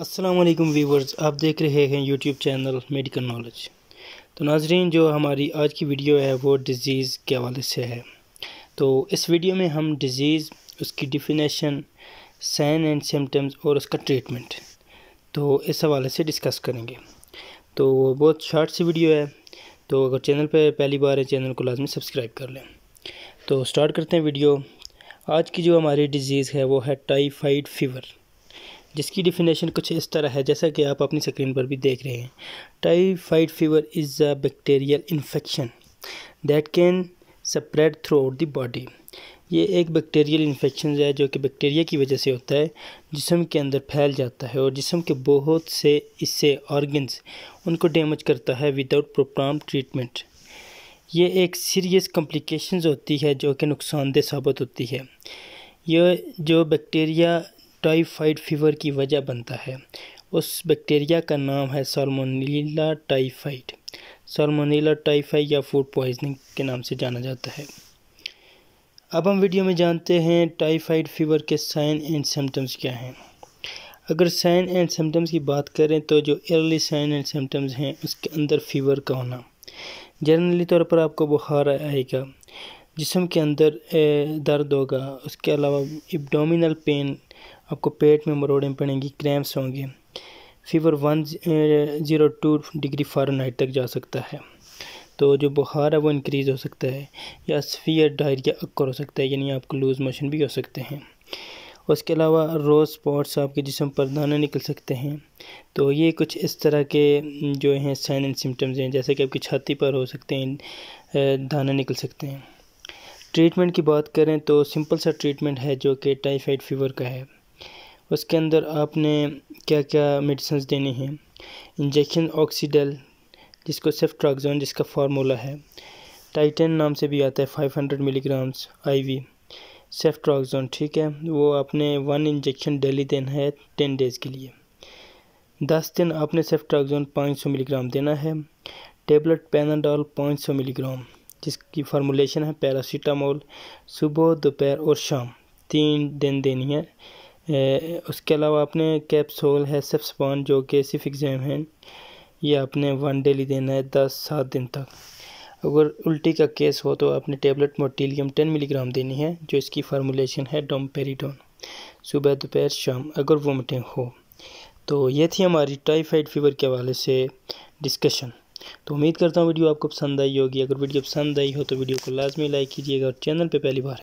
Aslam viewers आप देख रहे हैं यूट्यूब चैनल मेडिकल नॉलेज तो नाजरीन जो हमारी आज की वीडियो है वो डिज़ीज़ के हवाले से है तो इस वीडियो में हम डिज़ीज़ उसकी डिफिनेशन साइन एंड सिम्टम्स और उसका ट्रीटमेंट तो इस हवाले से डिस्कस करेंगे तो बहुत शॉर्ट सी वीडियो है तो अगर चैनल पर पहली बार है चैनल को लाजमी सब्सक्राइब कर लें तो स्टार्ट करते हैं वीडियो आज की जो हमारी डिज़ीज़ है वो है टाइफाइड फीवर जिसकी डिफिनेशन कुछ इस तरह है जैसा कि आप अपनी स्क्रीन पर भी देख रहे हैं typhoid fever is a bacterial infection that can spread throughout the body ये एक बैक्टीरियल इन्फेक्शन है जो कि बैक्टीरिया की वजह से होता है जिसम के अंदर फैल जाता है और जिसम के बहुत से इससे ऑर्गन्स उनको डैमेज करता है विदाउट प्रोप्राम ट्रीटमेंट ये एक सीरियस कॉम्प्लिकेशंस होती है जो कि नुकसानदेह साबित होती है यह जो बैक्टीरिया टाइफाइड फीवर की वजह बनता है उस बैक्टीरिया का नाम है सॉलमोनीला टाइफाइड सॉलमोनीला टाइफाइड या फूड पॉइजनिंग के नाम से जाना जाता है अब हम वीडियो में जानते हैं टाइफाइड फीवर के साइन एंड सिम्टम्स क्या हैं अगर साइन एंड सिम्टम्स की बात करें तो जो अर्ली साइन एंड सिम्टम्स हैं उसके अंदर फीवर का होना जनरली तौर पर आपको बुखार आएगा जिसम के अंदर दर्द होगा उसके अलावा एब्डोमिनल पेन आपको पेट में मरोड़ें पड़ेंगी क्रैम्प्स होंगे fever one zero two degree Fahrenheit तक जा सकता है तो जो बुखार है वो इंक्रीज़ हो सकता है या स्फीयर डायरिया अक्कर हो सकता है यानी आपको लूज़ मोशन भी हो सकते हैं उसके अलावा रोज़ स्पॉट्स आपके जिसम पर दाना निकल सकते हैं तो ये कुछ इस तरह के जो हैं साइन एंड सिम्टम्स हैं जैसे कि आपकी छाती पर हो सकते हैं दाना निकल सकते हैं ट्रीटमेंट की बात करें तो सिंपल सा ट्रीटमेंट है जो कि टाइफाइड फीवर का है उसके अंदर आपने क्या क्या मेडिसन्स देने हैं इंजेक्शन ऑक्सीडल जिसको सेफ्ट्राक्जोन जिसका फार्मूला है टाइटन नाम से भी आता है 500 मिलीग्राम्स आईवी सेफ्ट्राक्जोन ठीक है वो आपने वन इंजेक्शन डेली देना है टेन डेज़ के लिए दस दिन आपने सेफ्ट्राक्जोन 500 मिलीग्राम देना है टेबलेट पैनाडॉल 500 मिलीग्राम जिसकी फार्मूलेशन है पैरासीटामोल सुबह दोपहर और शाम तीन दिन देनी है उसके अलावा आपने कैप्सूल है सेप्स जो कि सिर्फ एग्ज़ाम है ये आपने वन डेली देना है दस सात दिन तक अगर उल्टी का केस हो तो आपने टेबलेट मोटीलियम टेन मिलीग्राम देनी है जो इसकी फार्मूलेशन है डोमपेरीडोन सुबह दोपहर शाम अगर वोमिटिंग हो तो ये थी हमारी टाइफाइड फीवर के हवाले से डिस्कशन तो उम्मीद करता हूँ वीडियो आपको पसंद आई होगी अगर वीडियो पसंद आई हो तो वीडियो को लाजमी लाइक कीजिएगा और चैनल पर पहली बार